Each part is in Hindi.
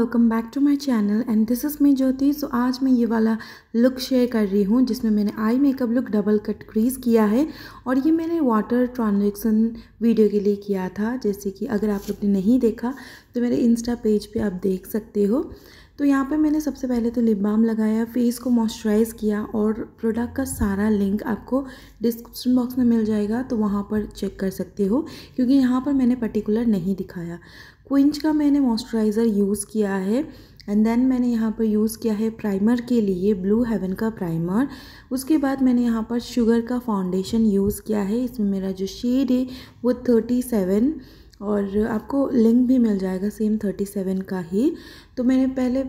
welcome back to my channel and this is me Jyoti so आज मैं ये वाला लुक शेयर कर रही हूँ जिसमें मैंने eye makeup look double cut crease किया है और ये मैंने वाटर ट्रांजेक्शन वीडियो के लिए किया था जैसे कि अगर आप लोग ने नहीं देखा तो मेरे इंस्टा पेज पे आप देख सकते हो तो यहाँ पे मैंने सबसे पहले तो लिप बाम लगाया फेस को मॉइस्चराइज़ किया और प्रोडक्ट का सारा लिंक आपको डिस्क्रिप्शन बॉक्स में मिल जाएगा तो वहाँ पर चेक कर सकते हो क्योंकि यहाँ पर मैंने पर्टिकुलर नहीं दिखाया क्विंच का मैंने मॉइस्चराइज़र यूज़ किया है एंड देन मैंने यहाँ पर यूज़ किया है प्राइमर के लिए ब्लू हेवन का प्राइमर उसके बाद मैंने यहाँ पर शुगर का फाउंडेशन यूज़ किया है इसमें मेरा जो शेड है वो थर्टी सेवन और आपको लिंक भी मिल जाएगा सेम थर्टी सेवन का ही तो मैंने पहले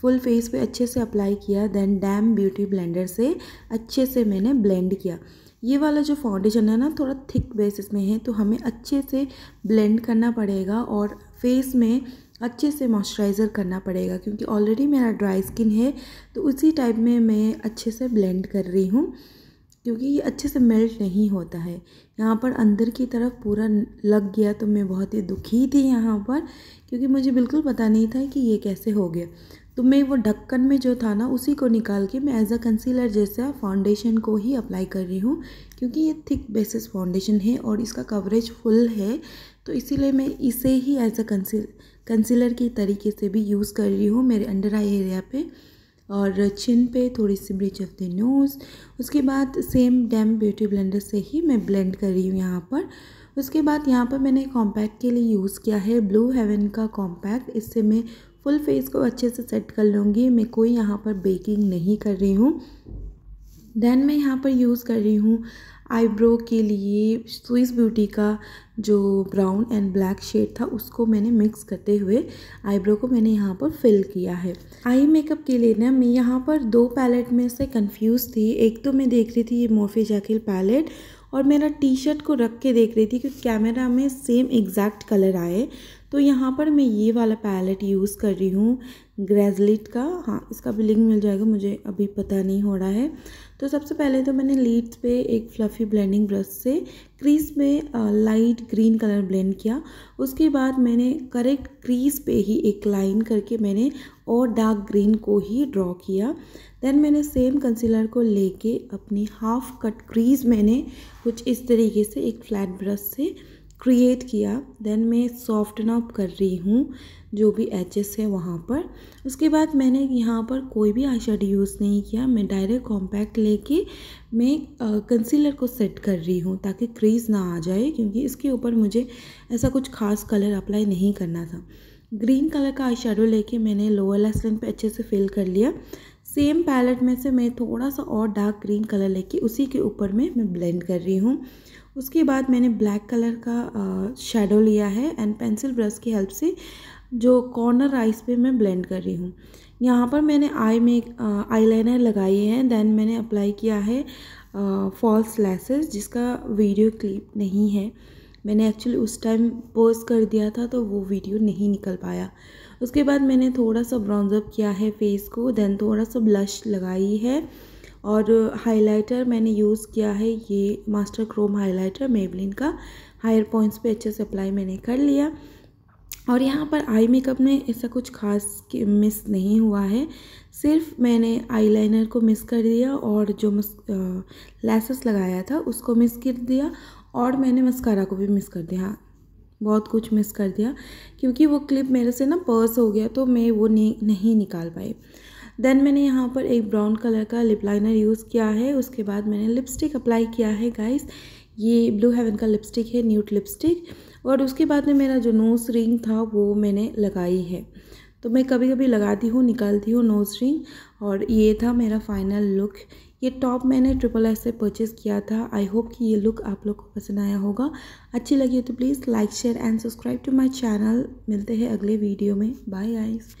फुल फेस पे अच्छे से अप्लाई किया देन डैम ब्यूटी ब्लेंडर से अच्छे से मैंने ब्लेंड किया ये वाला जो फाउंडेशन है ना थोड़ा थिक बेसिस में है तो हमें अच्छे से ब्लेंड करना पड़ेगा और फेस में अच्छे से मॉइस्चराइज़र करना पड़ेगा क्योंकि ऑलरेडी मेरा ड्राई स्किन है तो उसी टाइप में मैं अच्छे से ब्लेंड कर रही हूँ क्योंकि ये अच्छे से मेल्ट नहीं होता है यहाँ पर अंदर की तरफ पूरा लग गया तो मैं बहुत ही दुखी थी यहाँ पर क्योंकि मुझे बिल्कुल पता नहीं था कि ये कैसे हो गया तो मैं वो ढक्कन में जो था ना उसी को निकाल के मैं एज अ कंसीलर जैसा फाउंडेशन को ही अप्लाई कर रही हूँ क्योंकि ये थिक बेसिस फाउंडेशन है और इसका कवरेज फुल है तो इसीलिए मैं इसे ही एज अ कंसील कंसीलर के तरीके से भी यूज़ कर रही हूँ मेरे अंडर आई एरिया पे और चिन पे थोड़ी सी ब्रिच ऑफ द नोज़ उसके बाद सेम डैम ब्यूटी ब्लेंडर से ही मैं ब्लेंड कर रही हूँ यहाँ पर उसके बाद यहाँ पर मैंने कॉम्पैक्ट के लिए यूज़ किया है ब्लू हेवन का कॉम्पैक्ट इससे मैं फुल फेस को अच्छे से सेट कर लूँगी मैं कोई यहाँ पर बेकिंग नहीं कर रही हूँ देन मैं यहाँ पर यूज़ कर रही हूँ आईब्रो के लिए स्विस ब्यूटी का जो ब्राउन एंड ब्लैक शेड था उसको मैंने मिक्स करते हुए आईब्रो को मैंने यहाँ पर फिल किया है आई मेकअप के लिए ना मैं यहाँ पर दो पैलेट में से कंफ्यूज थी एक तो मैं देख रही थी ये मोर्फे जैकिल पैलेट और मेरा टी शर्ट को रख के देख रही थी कि कैमरा में सेम एग्जैक्ट कलर आए तो यहाँ पर मैं ये वाला पैलेट यूज़ कर रही हूँ ग्रेजलिट का हाँ इसका भी लिंक मिल जाएगा मुझे अभी पता नहीं हो रहा है तो सबसे पहले तो मैंने लीड्स पे एक फ्लफ़ी ब्लेंडिंग ब्रश से क्रीज में लाइट ग्रीन कलर ब्लेंड किया उसके बाद मैंने करेक्ट क्रीज पे ही एक लाइन करके मैंने और डार्क ग्रीन को ही ड्रॉ किया देन मैंने सेम कंसीलर को लेके अपनी हाफ कट क्रीज मैंने कुछ इस तरीके से एक फ्लैट ब्रश से क्रिएट किया देन मैं सॉफ्टन अप कर रही हूँ जो भी एचेस है वहाँ पर उसके बाद मैंने यहाँ पर कोई भी आई यूज़ नहीं किया मैं डायरेक्ट कॉम्पैक्ट लेके मैं कंसीलर को सेट कर रही हूँ ताकि क्रीज ना आ जाए क्योंकि इसके ऊपर मुझे ऐसा कुछ खास कलर अप्लाई नहीं करना था ग्रीन कलर का आई शेडो लेके मैंने लोअर लेस लाइन पर अच्छे से फिल कर लिया सेम पैलेट में से मैं थोड़ा सा और डार्क ग्रीन कलर लेके उसी के ऊपर में मैं ब्लेंड कर रही हूँ उसके बाद मैंने ब्लैक कलर का शेडो लिया है एंड पेंसिल ब्रश की हेल्प से जो कॉर्नर आइज पे मैं ब्लेंड कर रही हूँ यहाँ पर मैंने आई में लाइनर लगाई है देन मैंने अप्लाई किया है फॉल्स लेसेस जिसका वीडियो क्लिप नहीं है मैंने एक्चुअली उस टाइम पोज कर दिया था तो वो वीडियो नहीं निकल पाया उसके बाद मैंने थोड़ा सा ब्राउन्जअप किया है फेस को देन थोड़ा सा ब्लश लगाई है और हाइलाइटर मैंने यूज़ किया है ये मास्टर क्रोम हाइलाइटर मेबलिन का हायर पॉइंट्स पे अच्छे से अप्लाई मैंने कर लिया और यहाँ पर आई मेकअप में ऐसा कुछ खास मिस नहीं हुआ है सिर्फ मैंने आईलाइनर को मिस कर दिया और जो लेसेस लगाया था उसको मिस कर दिया और मैंने मस्कारा को भी मिस कर दिया बहुत कुछ मिस कर दिया क्योंकि वो क्लिप मेरे से ना पर्स हो गया तो मैं वो नहीं नहीं निकाल पाई देन मैंने यहाँ पर एक ब्राउन कलर का लिप लाइनर यूज़ किया है उसके बाद मैंने लिपस्टिक अप्लाई किया है गाइस ये ब्लू हेवन का लिपस्टिक है न्यूट लिपस्टिक और उसके बाद में मेरा जो नोज़ रिंग था वो मैंने लगाई है तो मैं कभी कभी लगाती हूँ निकालती हूँ नोज़ रिंग और ये था मेरा फाइनल लुक ये टॉप मैंने ट्रिपल एस से परचेज़ किया था आई होप कि ये लुक आप लोग को पसंद आया होगा अच्छी लगी तो please like share and subscribe to my channel मिलते हैं अगले वीडियो में बाय आइज़